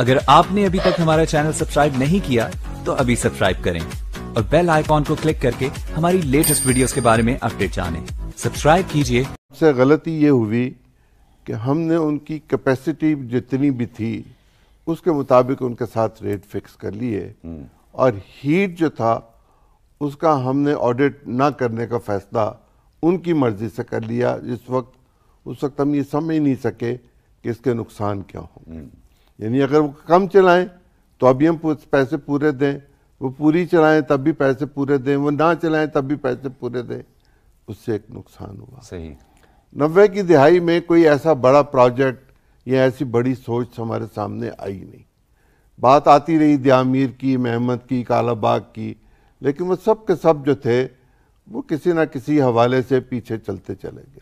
अगर आपने अभी तक हमारा चैनल सब्सक्राइब नहीं किया तो अभी सब्सक्राइब करें और बेल आइकॉन को क्लिक करके हमारी लेटेस्ट वीडियोस के बारे में अपडेट जानें। सब्सक्राइब कीजिए सबसे गलती ये हुई कि हमने उनकी कैपेसिटी जितनी भी थी उसके मुताबिक उनके साथ रेट फिक्स कर लिए हम्म। और हीट जो था उसका हमने ऑडिट ना करने का फैसला उनकी मर्जी से कर लिया जिस वक्त उस वक्त हम ये समझ नहीं सके कि इसके नुकसान क्या होंगे हम्म। यानी अगर वो कम चलाएं तो अभी हम पैसे पूरे दें वो पूरी चलाएं तब भी पैसे पूरे दें वो ना चलाएं तब भी पैसे पूरे दें उससे एक नुकसान हुआ सही नब्बे की दिहाई में कोई ऐसा बड़ा प्रोजेक्ट या ऐसी बड़ी सोच हमारे सामने आई नहीं बात आती रही दयामीर की महमद की कालाबाग की लेकिन वो सब के सब जो थे वो किसी ना किसी हवाले से पीछे चलते चले गए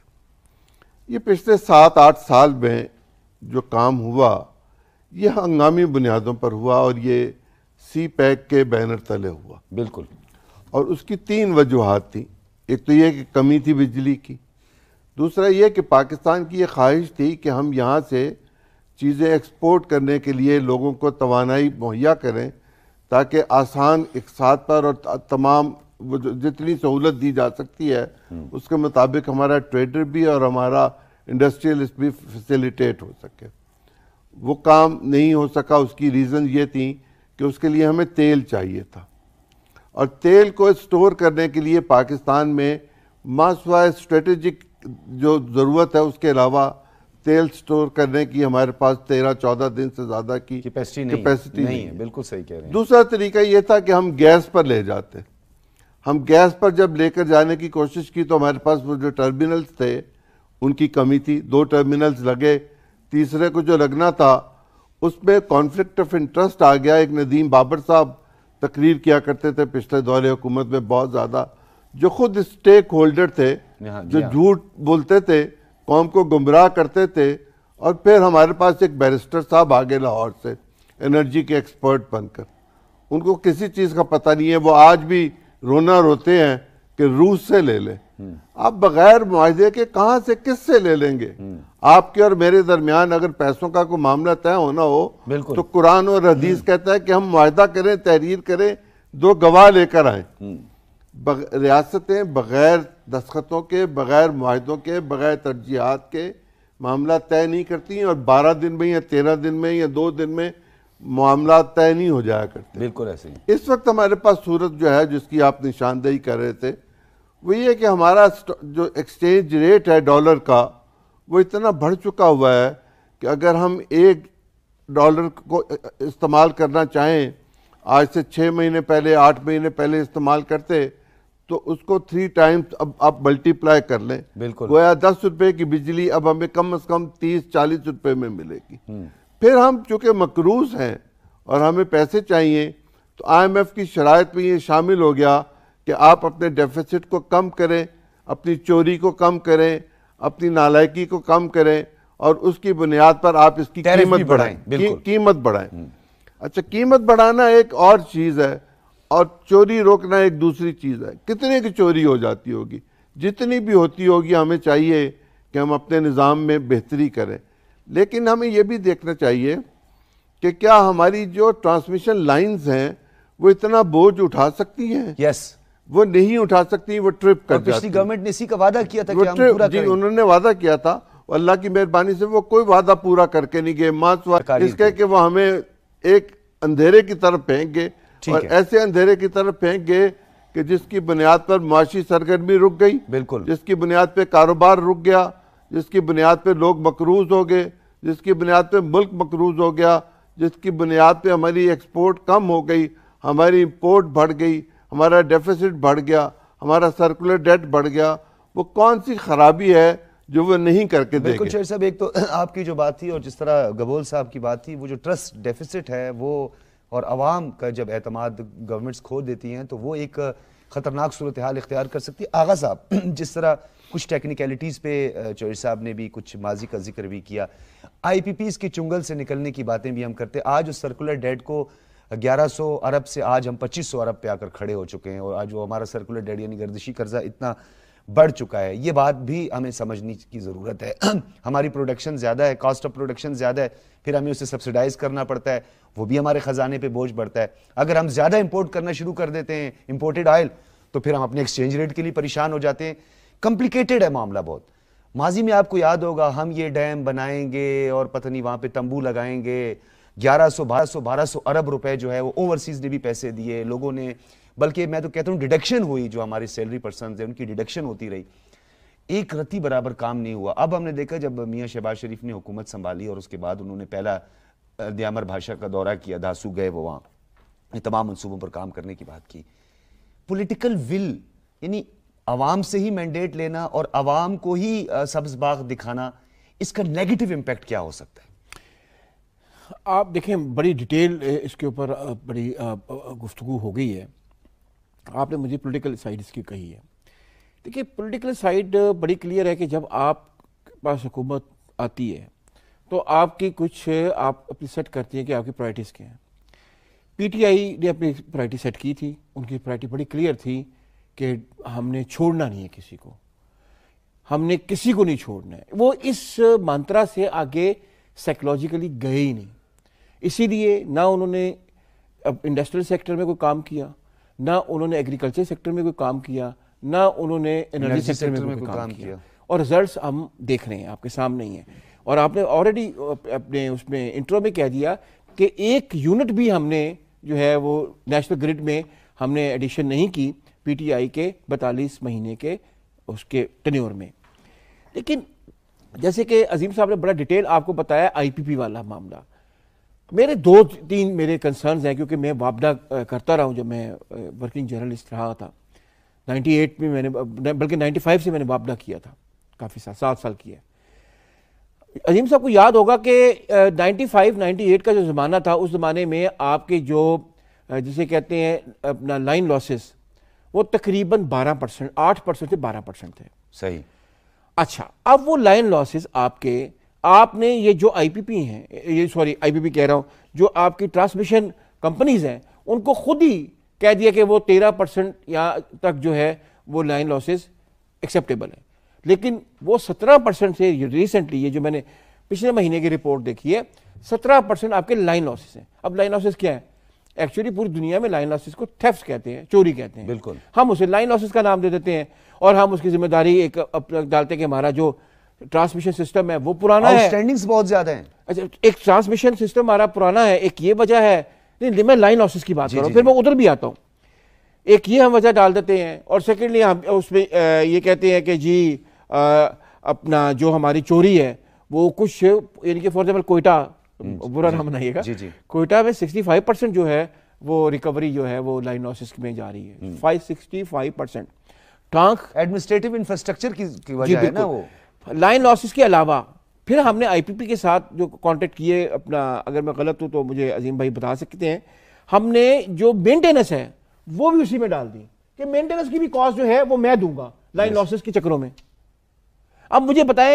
ये पिछले सात आठ साल में जो काम हुआ यह हंगामी बुनियादों पर हुआ और ये सी पैक के बैनर तले हुआ बिल्कुल और उसकी तीन वजूहत थी एक तो यह कि कमी थी बिजली की दूसरा ये कि पाकिस्तान की यह ख्वाहिश थी कि हम यहाँ से चीज़ें एक्सपोर्ट करने के लिए लोगों को तोानाई मुहैया करें ताकि आसान इकसात पर और तमाम जितनी सहूलत दी जा सकती है हम्म। उसके मुताबिक हमारा ट्रेडर भी और हमारा इंडस्ट्रियलिस्ट भी फैसिलिटेट हो सके वो काम नहीं हो सका उसकी रीज़न ये थी कि उसके लिए हमें तेल चाहिए था और तेल को स्टोर करने के लिए पाकिस्तान में मासवा स्ट्रेटजिक जो ज़रूरत है उसके अलावा तेल स्टोर करने की हमारे पास तेरह चौदह दिन से ज़्यादा की कैपेसिटी नहीं, नहीं, नहीं है बिल्कुल सही कह रहे हैं दूसरा तरीका ये था कि हम गैस पर ले जाते हम गैस पर जब लेकर जाने की कोशिश की तो हमारे पास वो जो टर्मिनल्स थे उनकी कमी थी दो टर्मिनल्स लगे तीसरे को जो लगना था उसमें कॉन्फ्लिक्ट ऑफ इंटरेस्ट आ गया एक नदीम बाबर साहब तकरीर किया करते थे पिछले दौरे हुकूमत में बहुत ज़्यादा जो खुद स्टेक होल्डर थे जो हाँ। झूठ बोलते थे कौम को गुमराह करते थे और फिर हमारे पास एक बैरिस्टर साहब आ गए लाहौर से एनर्जी के एक्सपर्ट बनकर उनको किसी चीज़ का पता नहीं है वो आज भी रोना रोते हैं कि रूस से ले लें आप हम्म। बगैर माहे के कहाँ से किस से ले लेंगे हम्म। आपके और मेरे दरमियान अगर पैसों का कोई मामला तय होना हो तो कुरान और हदीस कहता है कि हम वायदा करें तहरीर करें दो गवाह लेकर आए हम्म। बग, रियासतें बगैर दस्खतों के बगैर माहों के बगैर तरजीहत के मामला तय नहीं करती और बारह दिन में या तेरह दिन में या दो दिन में मामला तय नहीं हो जाया करते बिल्कुल ऐसे ही इस वक्त हमारे पास सूरत जो है जिसकी आप निशानदेही कर रहे थे वो ये कि हमारा जो एक्सचेंज रेट है डॉलर का वो इतना बढ़ चुका हुआ है कि अगर हम एक डॉलर को इस्तेमाल करना चाहें आज से छः महीने पहले आठ महीने पहले इस्तेमाल करते तो उसको थ्री टाइम्स अब आप मल्टीप्लाई कर लें बिल्कुल गोया दस रुपये की बिजली अब हमें कम से कम तीस चालीस रुपये में मिलेगी हम्म। फिर हम चूँकि मकरूज हैं और हमें पैसे चाहिए तो आईएमएफ की शरात में ये शामिल हो गया कि आप अपने डेफिसिट को कम करें अपनी चोरी को कम करें अपनी नालायकी को कम करें और उसकी बुनियाद पर आप इसकी कीमत बढ़ाएं की, कीमत बढ़ाएं हम्म। अच्छा कीमत बढ़ाना एक और चीज़ है और चोरी रोकना एक दूसरी चीज़ है कितने की चोरी हो जाती होगी जितनी भी होती होगी हमें चाहिए कि हम अपने निज़ाम में बेहतरी करें लेकिन हमें यह भी देखना चाहिए कि क्या हमारी जो ट्रांसमिशन लाइन्स हैं वो इतना बोझ उठा सकती हैं यस yes. वो नहीं उठा सकती वो ट्रिप कर पिछली गवर्नमेंट ने इसी का वादा किया था कि हम पूरा जी उन्होंने वादा किया था अल्लाह की मेहरबानी से वो कोई वादा पूरा करके नहीं गए इसके कि वो हमें एक अंधेरे की तरफ फेंक गए और ऐसे अंधेरे की तरफ फेंक गए कि जिसकी बुनियाद पर मुआशी सरगर्मी रुक गई बिल्कुल जिसकी बुनियाद पर कारोबार रुक गया जिसकी बुनियाद पर लोग मकरूज हो गए जिसकी बुनियाद पर मुल्क मकरूज हो गया जिसकी बुनियाद पर हमारी एक्सपोर्ट कम हो गई हमारी इम्पोर्ट बढ़ गई हमारा डेफिसिट बढ़ गया हमारा सर्कुलर डेट बढ़ गया वो कौन सी खराबी है जो वो नहीं करके बिल्कुल शेर साहब एक तो आपकी जो बात थी और जिस तरह गबोल साहब की बात थी वो जो ट्रस्ट डेफिसिट है वो और आवाम का जब एतम गवर्नमेंट्स खो देती हैं तो वो एक ख़तरनाक सूरत हाल इख्तियार कर सकती है आगा साहब जिस तरह कुछ टेक्निकलिटीज़ पे चौरी साहब ने भी कुछ माजी का जिक्र भी किया आई पी पी चुंगल से निकलने की बातें भी हम करते आज उस सर्कुलर डेट को 1100 अरब से आज हम 2500 अरब पे आकर खड़े हो चुके हैं और आज वो हमारा सर्कुलर डेड यानी गर्दिशी कर्जा इतना बढ़ चुका है ये बात भी हमें समझने की ज़रूरत है हमारी प्रोडक्शन ज़्यादा है कॉस्ट ऑफ प्रोडक्शन ज़्यादा है फिर हमें उसे सब्सिडाइज़ करना पड़ता है वो भी हमारे ख़जाने पर बोझ बढ़ता है अगर हम ज़्यादा इंपोर्ट करना शुरू कर देते हैं इंपोर्टेड ऑयल तो फिर हम अपने एक्सचेंज रेट के लिए परेशान हो जाते हैं कॉम्प्लिकेटेड है मामला बहुत माजी में आपको याद होगा हम ये डैम बनाएंगे और पता नहीं वहाँ पर तंबू लगाएंगे ग्यारह सौ बारह सौ बारह सौ अरब रुपए जो है वो ओवरसीज़ ने भी पैसे दिए लोगों ने बल्कि मैं तो कहता हूँ डिडक्शन हुई जो हमारे सैलरी पर्सन है उनकी डिडक्शन होती रही एक रत्ती बराबर काम नहीं हुआ अब हमने देखा जब मियाँ शहबाज शरीफ ने हुकूमत संभाली और उसके बाद उन्होंने पहला दयामर भाषा का दौरा किया धासू गए वो वहाँ तमाम मनसूबों पर काम करने की बात की पोलिटिकल विल यानी आवाम से ही मैंडेट लेना और आवाम को ही सब्ज बाग दिखाना इसका नेगेटिव इम्पैक्ट क्या हो सकता है आप देखें बड़ी डिटेल इसके ऊपर बड़ी गुफ्तु हो गई है आपने मुझे पॉलिटिकल साइड इसकी कही है देखिए पॉलिटिकल साइड बड़ी क्लियर है कि जब आप पास हुकूमत आती है तो आपकी कुछ आप अपनी सेट करती हैं कि आपकी प्रायरिटीज़ क्या हैं पीटीआई ने अपनी प्रायरिटी सेट की थी उनकी प्रायरिटी बड़ी क्लियर थी कि हमने छोड़ना नहीं है किसी को हमने किसी को नहीं छोड़ना है वो इस मंत्रा से आगे साइकोलॉजिकली गए ही नहीं इसीलिए ना उन्होंने इंडस्ट्रियल सेक्टर में कोई काम किया ना उन्होंने एग्रीकल्चर सेक्टर में कोई काम किया ना उन्होंने एनर्जी सेक्टर, में, कोई काम, किया और रिजल्ट्स हम देख रहे हैं आपके सामने ही हैं और आपने ऑलरेडी अपने उसमें इंट्रो में कह दिया कि एक यूनिट भी हमने जो है वो नेशनल ग्रिड में हमने एडिशन नहीं की पीटीआई के बतालीस महीने के उसके टनोर में लेकिन जैसे कि अजीम साहब ने बड़ा डिटेल आपको बताया आईपीपी वाला मामला मेरे दो तीन मेरे कंसर्न्स हैं क्योंकि मैं वापडा करता रहा हूँ जब मैं वर्किंग जर्नलिस्ट रहा था 98 में मैंने बल्कि 95 से मैंने वापडा किया था काफ़ी साल सात साल किया अजीम साहब को याद होगा कि 95 98 का जो ज़माना था उस ज़माने में आपके जो जिसे कहते हैं अपना लाइन लॉसेस वो तकरीबन 12 परसेंट आठ परसेंट से बारह परसेंट थे सही अच्छा अब वो लाइन लॉसेस आपके आपने ये जो आईपीपी हैं ये सॉरी आईपीपी कह रहा हूँ जो आपकी ट्रांसमिशन कंपनीज हैं उनको खुद ही कह दिया कि वो तेरह परसेंट यहाँ तक जो है वो लाइन लॉसेस एक्सेप्टेबल है लेकिन वो सत्रह परसेंट से रिसेंटली ये जो मैंने पिछले महीने की रिपोर्ट देखी है सत्रह परसेंट आपके लाइन लॉसेस हैं अब लाइन लॉसेस क्या है एक्चुअली पूरी दुनिया में लाइन लॉसेस को थेफ्ट कहते हैं चोरी कहते हैं बिल्कुल हम उसे लाइन लॉसेस का नाम दे देते हैं और हम उसकी जिम्मेदारी एक डालते हैं कि हमारा जो ट्रांसमिशन सिस्टम है वो पुराना है स्टैंडिंग्स बहुत ज्यादा है अच्छा एक ट्रांसमिशन सिस्टम हमारा पुराना है एक ये वजह है नहीं नहीं मैं लाइन लॉसेस की बात कर रहा हूँ फिर मैं उधर भी आता हूँ एक ये हम वजह डाल देते हैं और सेकेंडली हम उसमें ये कहते हैं कि जी आ, अपना जो हमारी चोरी है वो कुछ यानी कि फॉर एग्जाम्पल कोयटा बुरा नाम बनाइएगा कोयटा में सिक्सटी जो है वो रिकवरी जो है वो लाइन लॉसेस में जा रही है फाइव सिक्सटी फाइव परसेंट टांग एडमिनिस्ट्रेटिव इंफ्रास्ट्रक्चर की, की वजह है ना वो लाइन लॉसेस के अलावा फिर हमने आईपीपी के साथ जो कांटेक्ट किए अपना अगर मैं गलत हूँ तो मुझे अजीम भाई बता सकते हैं हमने जो मेंटेनेंस है वो भी उसी में डाल दी कि मेंटेनेंस की भी कॉस्ट जो है वो मैं दूंगा लाइन लॉसेस के चक्करों में अब मुझे बताएं